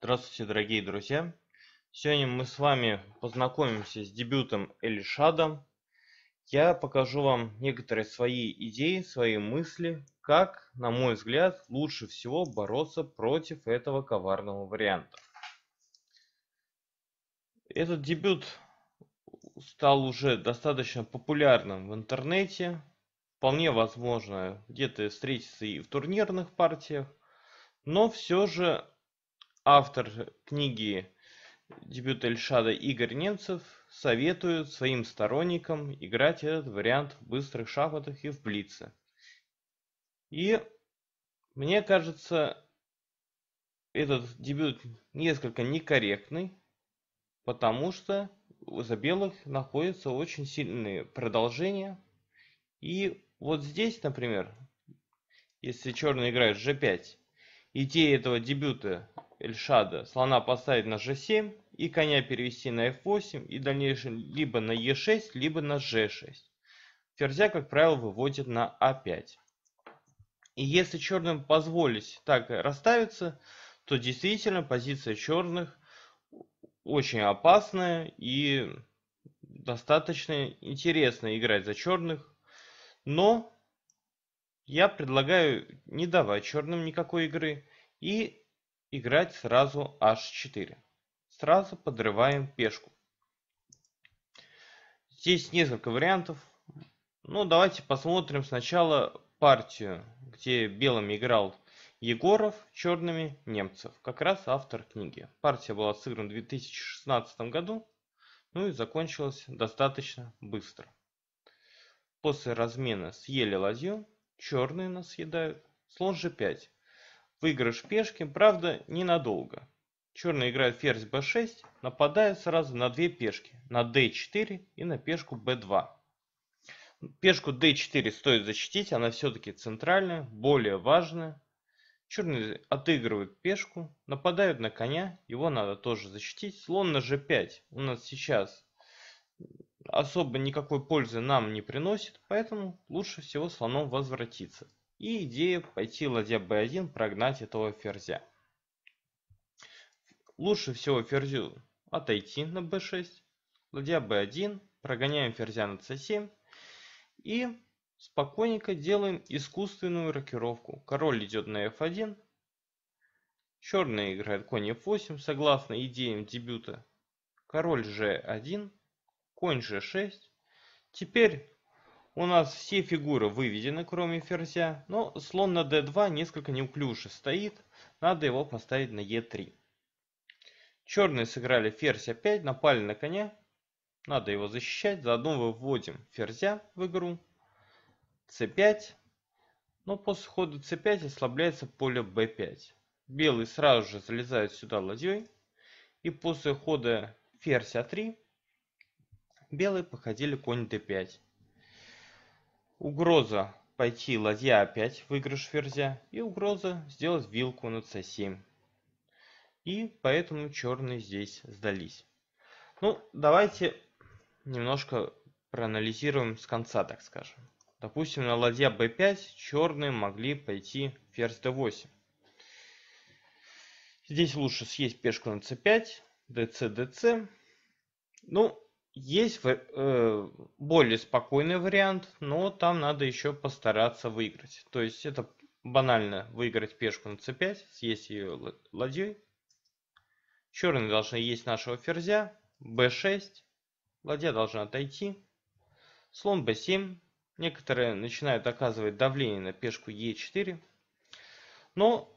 Здравствуйте, дорогие друзья! Сегодня мы с вами познакомимся с дебютом Элишада. Я покажу вам некоторые свои идеи, свои мысли, как, на мой взгляд, лучше всего бороться против этого коварного варианта. Этот дебют стал уже достаточно популярным в интернете. Вполне возможно, где-то встретиться и в турнирных партиях. Но все же Автор книги «Дебют Эльшада» Игорь Немцев советует своим сторонникам играть этот вариант в быстрых шахматах и в блице. И мне кажется, этот дебют несколько некорректный, потому что за белых находятся очень сильные продолжения. И вот здесь, например, если черный играет g5, идея этого дебюта Эльшада слона поставить на g7 и коня перевести на f8 и в дальнейшем либо на e6, либо на g6. Ферзя, как правило, выводит на а5. И если черным позволить так расставиться, то действительно позиция черных очень опасная и достаточно интересно играть за черных. Но я предлагаю не давать черным никакой игры и Играть сразу h4. Сразу подрываем пешку. Здесь несколько вариантов. Ну, давайте посмотрим сначала партию, где белым играл Егоров, черными немцев. Как раз автор книги. Партия была сыграна в 2016 году, ну и закончилась достаточно быстро. После размена съели ладью, черные нас съедают, слон g5. Выигрыш пешки, правда, ненадолго. Черные играют ферзь b6, нападают сразу на две пешки, на d4 и на пешку b2. Пешку d4 стоит защитить, она все-таки центральная, более важная. Черные отыгрывают пешку, нападают на коня, его надо тоже защитить. Слон на g5 у нас сейчас особо никакой пользы нам не приносит, поэтому лучше всего слоном возвратиться и идея пойти ладья b1 прогнать этого ферзя. Лучше всего ферзю отойти на b6, ладья b1, прогоняем ферзя на c7 и спокойненько делаем искусственную рокировку. Король идет на f1, черный играет конь f8, согласно идеям дебюта, король g1, конь g6. Теперь у нас все фигуры выведены, кроме ферзя, но слон на d2 несколько неуклюже стоит, надо его поставить на e3. Черные сыграли ферзь опять, напали на коня, надо его защищать, заодно выводим ферзя в игру, c5, но после хода c5 ослабляется поле b5. Белые сразу же залезают сюда ладьей, и после хода ферзь a а 3 белые походили конь d5. Угроза пойти ладья опять, выигрыш ферзя. И угроза сделать вилку на c7. И поэтому черные здесь сдались. Ну, давайте немножко проанализируем с конца, так скажем. Допустим, на ладья b5 черные могли пойти ферзь d8. Здесь лучше съесть пешку на c5, dc, dc. Ну, есть э, более спокойный вариант, но там надо еще постараться выиграть. То есть это банально выиграть пешку на c5, съесть ее ладьей. Черные должны есть нашего ферзя, b6, ладья должна отойти. Слон b7, некоторые начинают оказывать давление на пешку e4. Но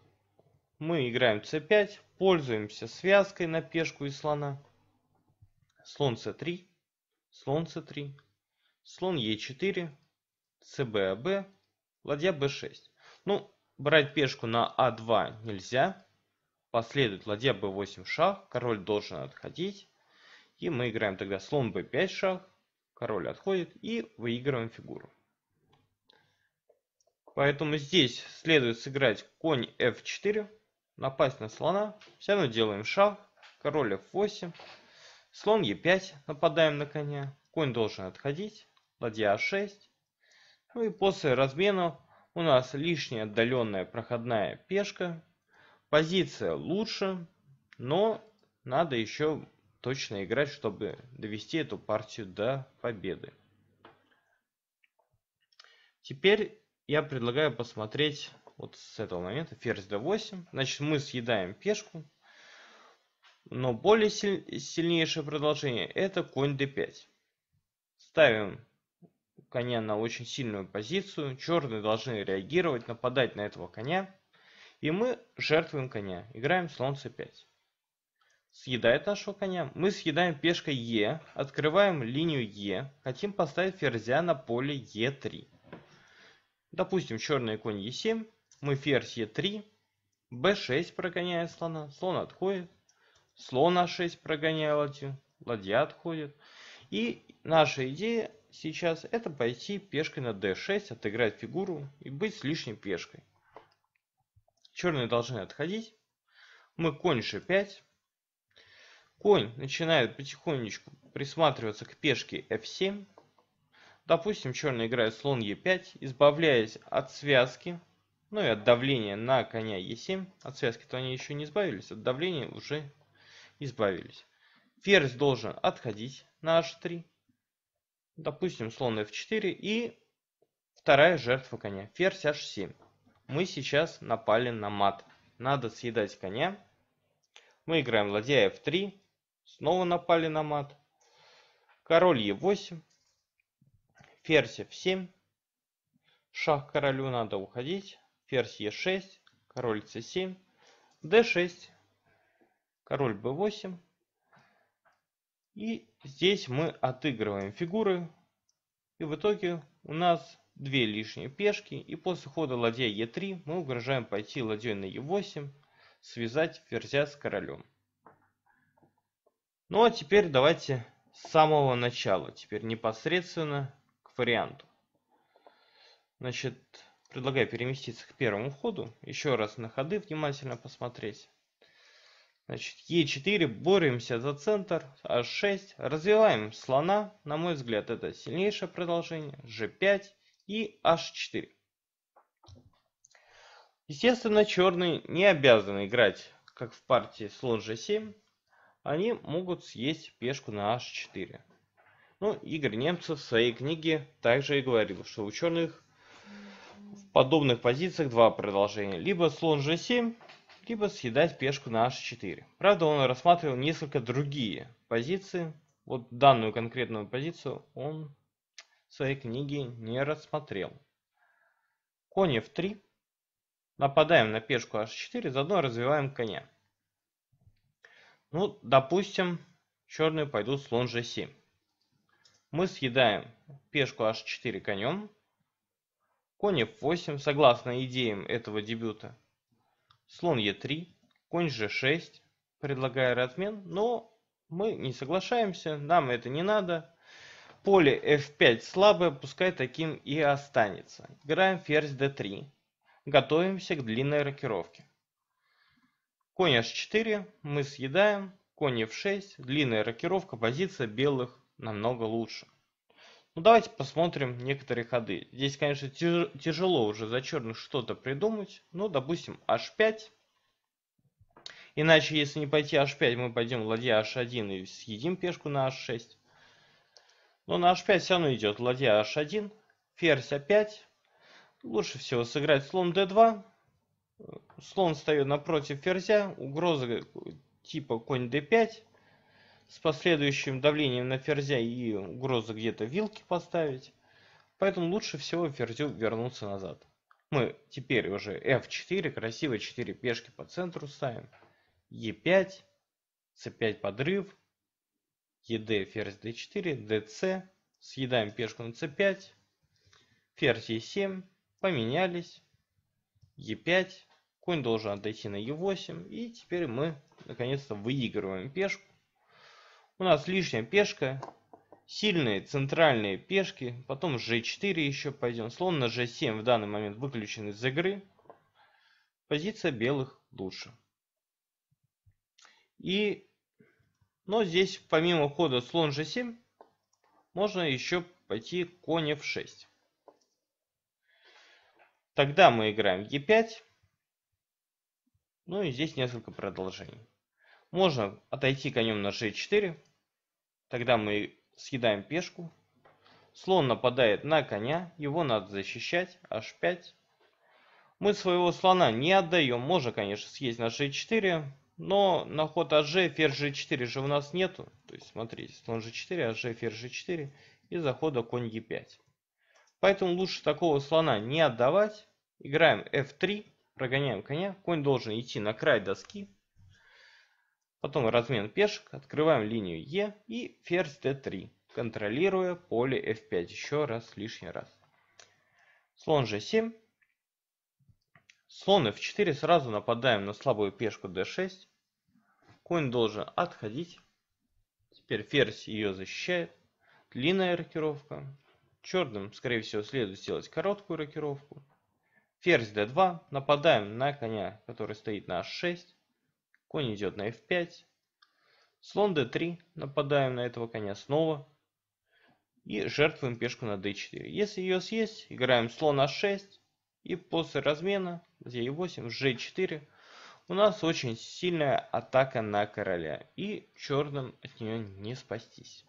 мы играем c5, пользуемся связкой на пешку и слона. Слон c3 слон c3, слон e4, cbab, а ладья b6. Ну, брать пешку на a а 2 нельзя. Последует ладья b8 шах, король должен отходить. И мы играем тогда слон b5 шах, король отходит и выигрываем фигуру. Поэтому здесь следует сыграть конь f4, напасть на слона. Все равно делаем шаг, король f8, Слон Е5, нападаем на коня. Конь должен отходить. Ладья А6. Ну и после размена у нас лишняя отдаленная проходная пешка. Позиция лучше, но надо еще точно играть, чтобы довести эту партию до победы. Теперь я предлагаю посмотреть вот с этого момента ферзь d8. Значит, мы съедаем пешку. Но более сильнейшее продолжение это конь d5. Ставим коня на очень сильную позицию. Черные должны реагировать, нападать на этого коня. И мы жертвуем коня. Играем слон c5. Съедает нашего коня. Мы съедаем пешка e Открываем линию e Хотим поставить ферзя на поле e 3 Допустим, черный конь e 7 Мы ферзь e 3 b6 прогоняет слона. Слон отходит слона 6 прогоняя ладью, ладья отходит. И наша идея сейчас это пойти пешкой на d6, отыграть фигуру и быть с лишней пешкой. Черные должны отходить. Мы конь g5. Конь начинает потихонечку присматриваться к пешке f7. Допустим, черный играет слон e5, избавляясь от связки, ну и от давления на коня e7. От связки-то они еще не избавились, от давления уже избавились. Ферзь должен отходить на h3. Допустим, слон f4 и вторая жертва коня. Ферзь h7. Мы сейчас напали на мат. Надо съедать коня. Мы играем ладья f3. Снова напали на мат. Король e8. Ферзь f7. Шах королю надо уходить. Ферзь e6. Король c7. d6 король b8. И здесь мы отыгрываем фигуры. И в итоге у нас две лишние пешки. И после хода ладья e3 мы угрожаем пойти ладьей на e8, связать ферзя с королем. Ну а теперь давайте с самого начала, теперь непосредственно к варианту. Значит, предлагаю переместиться к первому ходу, еще раз на ходы внимательно посмотреть. Значит, Е4, боремся за центр, H6, развиваем слона, на мой взгляд, это сильнейшее продолжение, G5 и H4. Естественно, черные не обязаны играть, как в партии слон G7, они могут съесть пешку на H4. Ну, Игорь Немцев в своей книге также и говорил, что у черных в подобных позициях два продолжения. Либо слон G7, либо типа съедать пешку на h4. Правда, он рассматривал несколько другие позиции. Вот данную конкретную позицию он в своей книге не рассмотрел. Конь f3. Нападаем на пешку h4, заодно развиваем коня. Ну, допустим, черные пойдут слон g7. Мы съедаем пешку h4 конем. Конь f8, согласно идеям этого дебюта, слон Е3, конь G6, предлагая размен, но мы не соглашаемся, нам это не надо. Поле F5 слабое, пускай таким и останется. Играем ферзь D3. Готовимся к длинной рокировке. Конь H4 мы съедаем, конь F6, длинная рокировка, позиция белых намного лучше. Ну давайте посмотрим некоторые ходы. Здесь, конечно, тяжело уже за черных что-то придумать. Ну, допустим, h5. Иначе, если не пойти h5, мы пойдем ладья h1 и съедим пешку на h6. Но на h5 все равно идет ладья h1, ферзь a5. А Лучше всего сыграть слон d2. Слон встает напротив ферзя. Угроза э, типа конь d5 с последующим давлением на ферзя и угроза где-то вилки поставить. Поэтому лучше всего ферзю вернуться назад. Мы теперь уже f4, красиво 4 пешки по центру ставим. e5, c5 подрыв, ед ферзь d4, dc, съедаем пешку на c5, ферзь e7, поменялись, e5, конь должен отойти на e8, и теперь мы наконец-то выигрываем пешку у нас лишняя пешка. Сильные центральные пешки. Потом g4 еще пойдем. Слон на g7 в данный момент выключен из игры. Позиция белых лучше. И, но здесь помимо хода слон g7 можно еще пойти конь f6. Тогда мы играем e5. Ну и здесь несколько продолжений. Можно отойти конем на g4. Тогда мы съедаем пешку. Слон нападает на коня, его надо защищать, h5. Мы своего слона не отдаем, можно, конечно, съесть на g4, но на ход hg, ферзь g4 же у нас нету. То есть, смотрите, слон g4, hg, а ферзь g4 и захода конь e5. Поэтому лучше такого слона не отдавать. Играем f3, прогоняем коня, конь должен идти на край доски, Потом размен пешек, открываем линию Е и ферзь d3, контролируя поле f5 еще раз лишний раз. Слон g7. Слон f4 сразу нападаем на слабую пешку d6. Конь должен отходить. Теперь ферзь ее защищает. Длинная рокировка. Черным, скорее всего, следует сделать короткую рокировку. Ферзь d2. Нападаем на коня, который стоит на h6. Конь идет на f5. Слон d3. Нападаем на этого коня снова. И жертвуем пешку на d4. Если ее съесть, играем слон h6. И после размена за e8, g4. У нас очень сильная атака на короля. И черным от нее не спастись.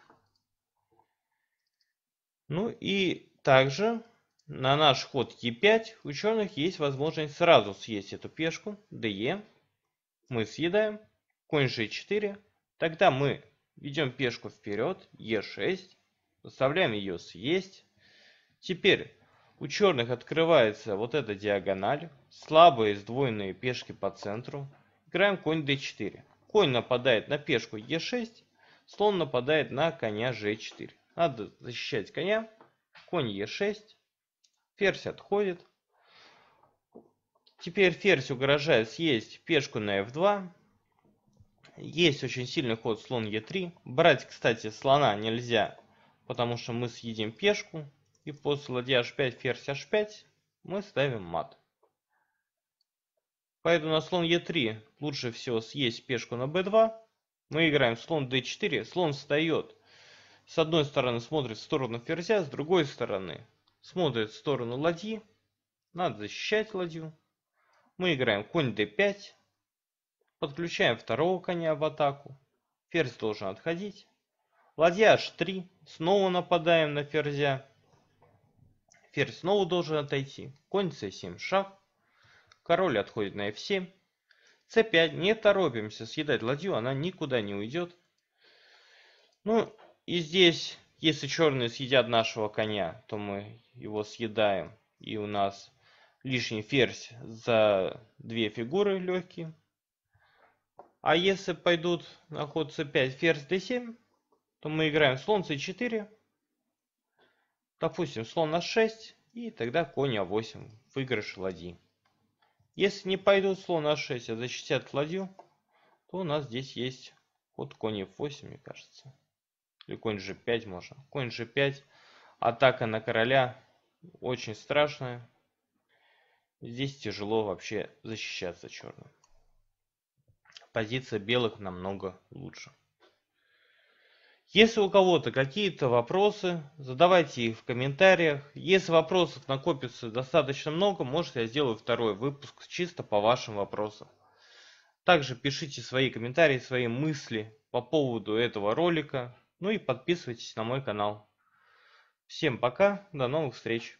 Ну и также на наш ход e 5 у черных есть возможность сразу съесть эту пешку, ДЕ мы съедаем, конь g4, тогда мы ведем пешку вперед, e6, заставляем ее съесть. Теперь у черных открывается вот эта диагональ, слабые сдвоенные пешки по центру. Играем конь d4. Конь нападает на пешку e6, слон нападает на коня g4. Надо защищать коня, конь e6, ферзь отходит, Теперь ферзь угрожает съесть пешку на f2. Есть очень сильный ход слон e3. Брать, кстати, слона нельзя, потому что мы съедим пешку. И после ладья h5, ферзь h5 мы ставим мат. Поэтому на слон e3 лучше всего съесть пешку на b2. Мы играем слон d4, слон встает. С одной стороны смотрит в сторону ферзя, с другой стороны смотрит в сторону ладьи. Надо защищать ладью. Мы играем конь d5. Подключаем второго коня в атаку. Ферзь должен отходить. Ладья h3. Снова нападаем на ферзя. Ферзь снова должен отойти. Конь c7 шаг, Король отходит на f7. c5. Не торопимся съедать ладью. Она никуда не уйдет. Ну и здесь, если черные съедят нашего коня, то мы его съедаем. И у нас лишний ферзь за две фигуры легкие. А если пойдут на ход c5, ферзь d7, то мы играем слон c4, допустим, слон на 6 и тогда конь а8, выигрыш ладьи. Если не пойдут слон на 6, а защитят ладью, то у нас здесь есть ход конь f8, мне кажется. Или конь g5 можно. Конь g5, атака на короля очень страшная. Здесь тяжело вообще защищаться черным. Позиция белых намного лучше. Если у кого-то какие-то вопросы, задавайте их в комментариях. Если вопросов накопится достаточно много, может я сделаю второй выпуск чисто по вашим вопросам. Также пишите свои комментарии, свои мысли по поводу этого ролика. Ну и подписывайтесь на мой канал. Всем пока, до новых встреч!